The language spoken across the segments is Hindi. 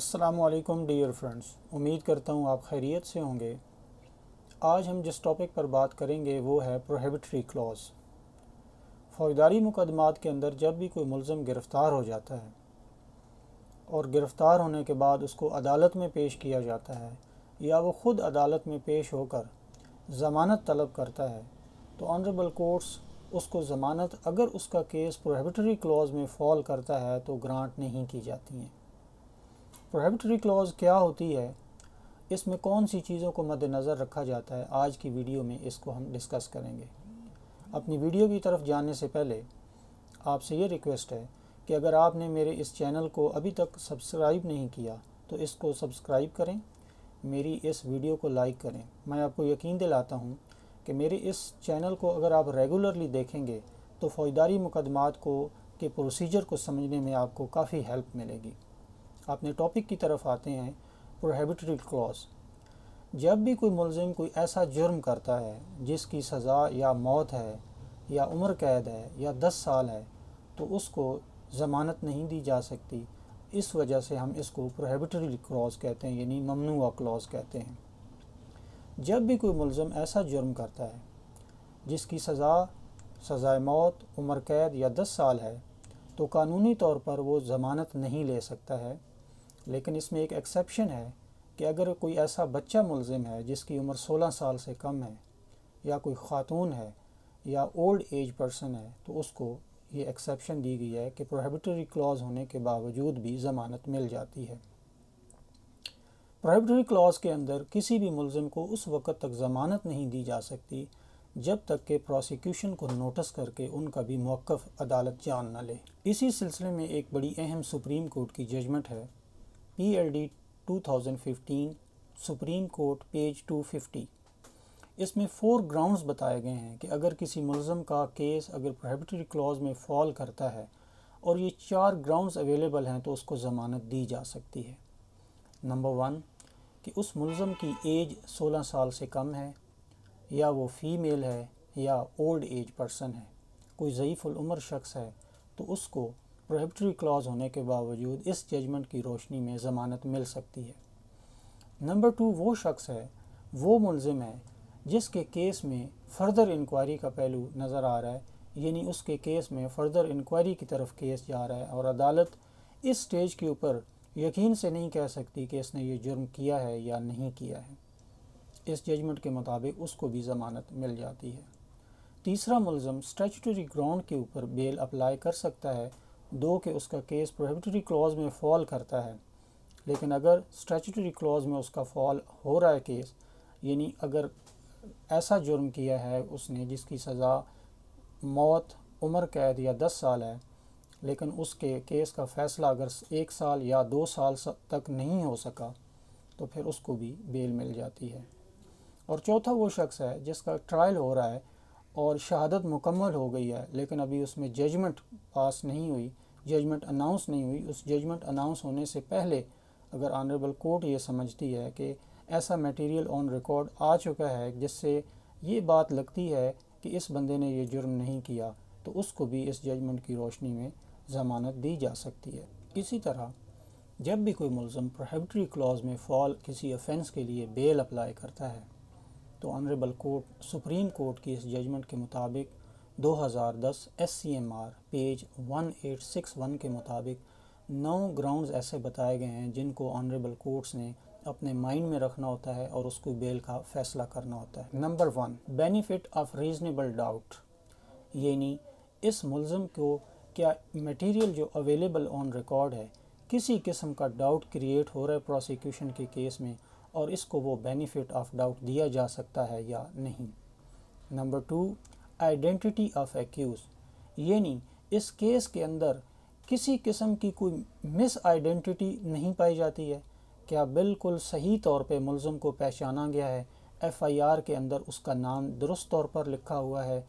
असलम डियर फ्रेंड्स उम्मीद करता हूँ आप खैरियत से होंगे आज हम जिस टॉपिक पर बात करेंगे वो है प्रोहिबिटरी क्लॉज फौजदारी मुकदमात के अंदर जब भी कोई मुलम गिरफ़्तार हो जाता है और गिरफ़्तार होने के बाद उसको अदालत में पेश किया जाता है या वो ख़ुद अदालत में पेश होकर ज़मानत तलब करता है तो ऑनरेबल कोर्ट्स उसको ज़मानत अगर उसका केस प्रोहिबिटरी क्लॉज में फॉल करता है तो ग्रांट नहीं की जाती हैं प्रोहबिटरी क्लॉज़ क्या होती है इसमें कौन सी चीज़ों को मद्देनज़र रखा जाता है आज की वीडियो में इसको हम डिस्कस करेंगे अपनी वीडियो की तरफ जाने से पहले आपसे ये रिक्वेस्ट है कि अगर आपने मेरे इस चैनल को अभी तक सब्सक्राइब नहीं किया तो इसको सब्सक्राइब करें मेरी इस वीडियो को लाइक करें मैं आपको यकीन दिलाता हूँ कि मेरे इस चैनल को अगर आप रेगुलरली देखेंगे तो फ़ौजदारी मुकदमात को के प्रोसीजर को समझने में आपको काफ़ी हेल्प मिलेगी अपने टॉपिक की तरफ आते हैं प्रोहेबिटरी क्लॉज जब भी कोई मुलम कोई ऐसा जुर्म करता है जिसकी सज़ा या मौत है या उम्र कैद है या दस साल है तो उसको ज़मानत नहीं दी जा सकती इस वजह से हम इसको प्रोहेबिटरी क्लॉज कहते हैं यानी ममनू क्लॉज कहते हैं जब भी कोई मुलम ऐसा जुर्म करता है जिसकी सज़ा सज़ाए मौत उम्र कैद या दस साल है तो कानूनी तौर पर वो ज़मानत नहीं ले सकता है लेकिन इसमें एक एक्सेप्शन है कि अगर कोई ऐसा बच्चा मुलम है जिसकी उम्र 16 साल से कम है या कोई ख़ातून है या ओल्ड एज पर्सन है तो उसको ये एक्सेप्शन दी गई है कि प्रोहिबिटरी क्लॉज होने के बावजूद भी ज़मानत मिल जाती है प्रोहिबिटरी क्लॉज के अंदर किसी भी मुलम को उस वक़्त तक ज़मानत नहीं दी जा सकती जब तक कि प्रोसिक्यूशन को नोटिस करके उनका भी मौक़ अदालत जान न ले इसी सिलसिले में एक बड़ी अहम सुप्रीम कोर्ट की जजमेंट है थाउजेंड 2015 सुप्रीम कोर्ट पेज 250 इसमें फोर ग्राउंड्स बताए गए हैं कि अगर किसी मुलम का केस अगर प्रोहबिटरी क्लॉज में फॉल करता है और ये चार ग्राउंड्स अवेलेबल हैं तो उसको ज़मानत दी जा सकती है नंबर वन कि उस मुलम की एज 16 साल से कम है या वो फीमेल है या ओल्ड एज पर्सन है कोई ज़यीफ़ुलमर शख्स है तो उसको प्रोहिबिटरी क्लॉज होने के बावजूद इस जजमेंट की रोशनी में ज़मानत मिल सकती है नंबर टू वो शख्स है वो मुलजिम है जिसके केस में फ़र्दर इंक्वायरी का पहलू नज़र आ रहा है यानी उसके केस में फ़र्दर इंक्वायरी की तरफ केस जा रहा है और अदालत इस स्टेज के ऊपर यकीन से नहीं कह सकती कि इसने ये जुर्म किया है या नहीं किया है इस जजमेंट के मुताबिक उसको भी ज़मानत मिल जाती है तीसरा मुलम स्टेचटरी ग्राउंड के ऊपर बेल अप्लाई कर सकता है दो के उसका केस प्रोहिबिटरी क्लॉज में फॉल करता है लेकिन अगर स्ट्रेचरी क्लॉज में उसका फॉल हो रहा है केस यानी अगर ऐसा जुर्म किया है उसने जिसकी सज़ा मौत उम्र कैद या दस साल है लेकिन उसके केस का फ़ैसला अगर एक साल या दो साल तक नहीं हो सका तो फिर उसको भी बेल मिल जाती है और चौथा वो शख्स है जिसका ट्रायल हो रहा है और शहादत मुकम्मल हो गई है लेकिन अभी उसमें जजमेंट पास नहीं हुई जजमेंट अनाउंस नहीं हुई उस जजमेंट अनाउंस होने से पहले अगर ऑनरेबल कोर्ट ये समझती है कि ऐसा मटेरियल ऑन रिकॉर्ड आ चुका है जिससे ये बात लगती है कि इस बंदे ने ये जुर्म नहीं किया तो उसको भी इस जजमेंट की रोशनी में ज़मानत दी जा सकती है इसी तरह जब भी कोई मुलम प्रोहिबिटरी क्लॉज में फॉल किसी ऑफेंस के लिए बेल अप्लाई करता है तो ऑनरेबल कोर्ट सुप्रीम कोर्ट की इस जजमेंट के मुताबिक 2010 SCMR पेज 1861 के मुताबिक नौ ग्राउंड्स ऐसे बताए गए हैं जिनको ऑनरेबल कोर्ट्स ने अपने माइंड में रखना होता है और उसको बेल का फैसला करना होता है number one benefit of reasonable doubt यानी इस मुलम को क्या मटेरियल जो अवेलेबल ऑन रिकॉर्ड है किसी किस्म का डाउट क्रिएट हो रहा है प्रोसिक्यूशन के केस में और इसको वो बेनिफिट ऑफ डाउट दिया जा सकता है या नहीं number two identity of accused यानी इस केस के अंदर किसी किस्म की कोई मिस आइडेंटिटी नहीं पाई जाती है क्या बिल्कुल सही तौर पे मुलम को पहचाना गया है एफआईआर के अंदर उसका नाम दुरुस्त तौर पर लिखा हुआ है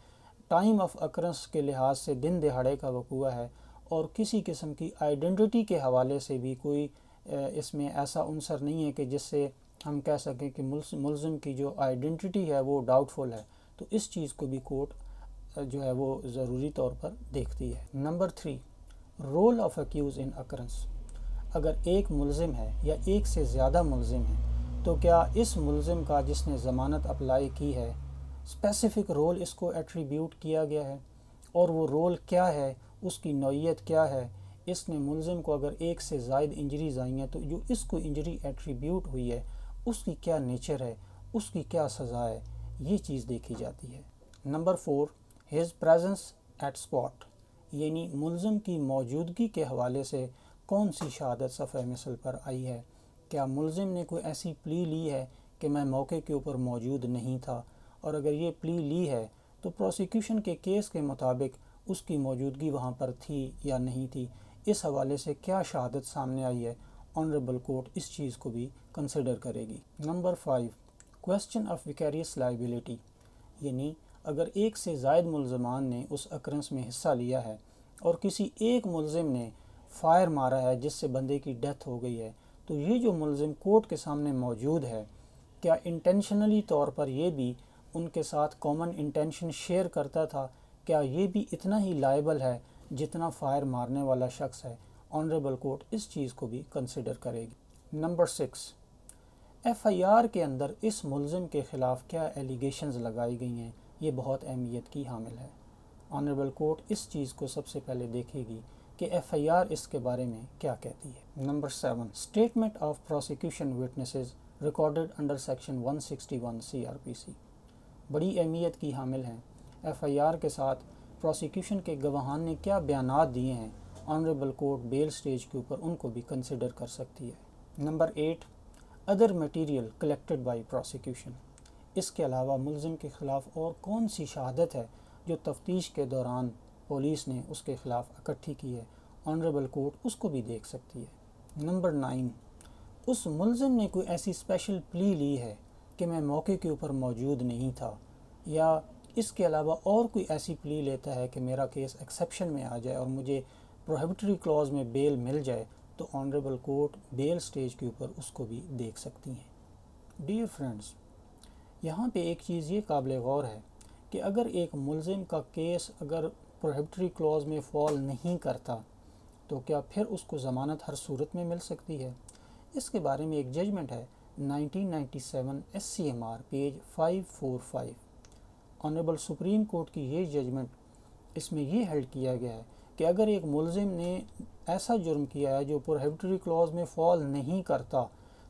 टाइम ऑफ अक्रंस के लिहाज से दिन दिहाड़े का वकूआ है और किसी किस्म की आइडेंटिटी के हवाले से भी कोई इसमें ऐसा अनसर नहीं है कि जिससे हम कह सकें कि मुलम की जो आइडेंटिटी है वो डाउटफुल है तो इस चीज़ को भी कोर्ट जो है वो ज़रूरी तौर पर देखती है number three role of accused in occurrence अगर एक मुलजिम है या एक से ज़्यादा मुलजिम है तो क्या इस मुलजिम का जिसने ज़मानत अप्लाई की है स्पेसिफ़िक रोल इसको एट्रीब्यूट किया गया है और वो रोल क्या है उसकी नौीयत क्या है इसने मुलजिम को अगर एक से जायद इंजरीज आई हैं तो जो इसको इंजरी एट्रीब्यूट हुई है उसकी क्या नेचर है उसकी क्या सज़ा है ये चीज़ देखी जाती है number four his presence at spot यानी मुलम की मौजूदगी के हवाले से कौन सी शहादत सफ़े मिसल पर आई है क्या मुलजम ने कोई ऐसी प्ली ली है कि मैं मौके के ऊपर मौजूद नहीं था और अगर ये प्ली ली है तो प्रोसिक्यूशन के केस के मुताबिक उसकी मौजूदगी वहाँ पर थी या नहीं थी इस हवाले से क्या शहादत सामने आई है ऑनरेबल कोर्ट इस चीज़ को भी कंसिडर करेगी number five question of vicarious liability यानी अगर एक से जायद मुलजमान ने उस अक्रंस में हिस्सा लिया है और किसी एक मुलजिम ने फायर मारा है जिससे बंदे की डेथ हो गई है तो ये जो मुलजिम कोर्ट के सामने मौजूद है क्या इंटेंशनली तौर पर यह भी उनके साथ कॉमन इंटेंशन शेयर करता था क्या ये भी इतना ही लाइबल है जितना फायर मारने वाला शख्स है ऑनरेबल कोर्ट इस चीज़ को भी कंसिडर करेगी number six F I R के अंदर इस मुलजम के ख़िलाफ़ क्या एलिगेशन लगाई गई हैं ये बहुत अहमियत की हामिल है ऑनरेबल कोर्ट इस चीज़ को सबसे पहले देखेगी कि एफ़ आई आर इसके बारे में क्या कहती है number seven statement of prosecution witnesses recorded under section 161 CrPC बड़ी अहमियत की हामिल हैं एफआईआर के साथ प्रोसिक्यूशन के गवाहान ने क्या बयान दिए हैं ऑनरेबल कोर्ट बेल स्टेज के ऊपर उनको भी कंसिडर कर सकती है number eight other material collected by prosecution इसके अलावा मुलम के ख़िलाफ़ और कौन सी शहादत है जो तफ्तीश के दौरान पुलिस ने उसके ख़िलाफ़ इकट्ठी की है ऑनरेबल कोर्ट उसको भी देख सकती है नंबर नाइन उस मुलजम ने कोई ऐसी स्पेशल प्ली ली है कि मैं मौके के ऊपर मौजूद नहीं था या इसके अलावा और कोई ऐसी प्ली लेता है कि मेरा केस एक्सेप्शन में आ जाए और मुझे प्रोहिबिटरी क्लॉज में बेल मिल जाए तो ऑनरेबल कोर्ट बेल स्टेज के ऊपर उसको भी देख सकती हैं डियर फ्रेंड्स यहाँ पे एक चीज़ ये काबिल गौर है कि अगर एक मुलम का केस अगर प्रोहिबिटरी क्लॉज में फॉल नहीं करता तो क्या फिर उसको ज़मानत हर सूरत में मिल सकती है इसके बारे में एक जजमेंट है 1997 SCMR page 545 honourable Supreme Court की ये जजमेंट इसमें यह हेल्ड किया गया है कि अगर एक मुलजिम ने ऐसा जुर्म किया है जो प्रोहिबिटरी क्लॉज में फॉल नहीं करता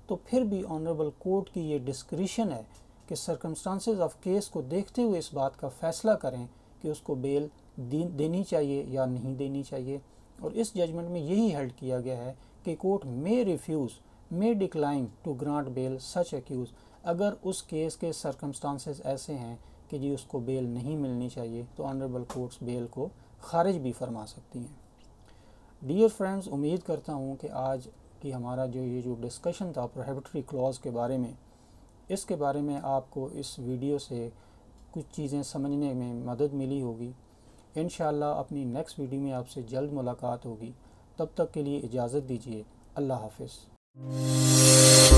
तो फिर भी ऑनरेबल कोर्ट की ये डिस्क्रिशन है कि सरकमस्टांसिस ऑफ केस को देखते हुए इस बात का फैसला करें कि उसको बेल देनी चाहिए या नहीं देनी चाहिए और इस जजमेंट में यही हेल्ड किया गया है कि court may refuse may decline to grant bail such accused अगर उस केस के सरकमस्टांसिस ऐसे हैं कि जी उसको बेल नहीं मिलनी चाहिए तो ऑनरेबल कोर्ट्स बेल को खारिज भी फरमा सकती हैं डियर फ्रेंड्स उम्मीद करता हूँ कि आज की हमारा जो ये जो डिस्कशन था प्रोहिबिटरी क्लॉज़ के बारे में इसके बारे में आपको इस वीडियो से कुछ चीज़ें समझने में मदद मिली होगी इन अपनी नेक्स्ट वीडियो में आपसे जल्द मुलाकात होगी तब तक के लिए इजाज़त दीजिए अल्लाह हाफिज़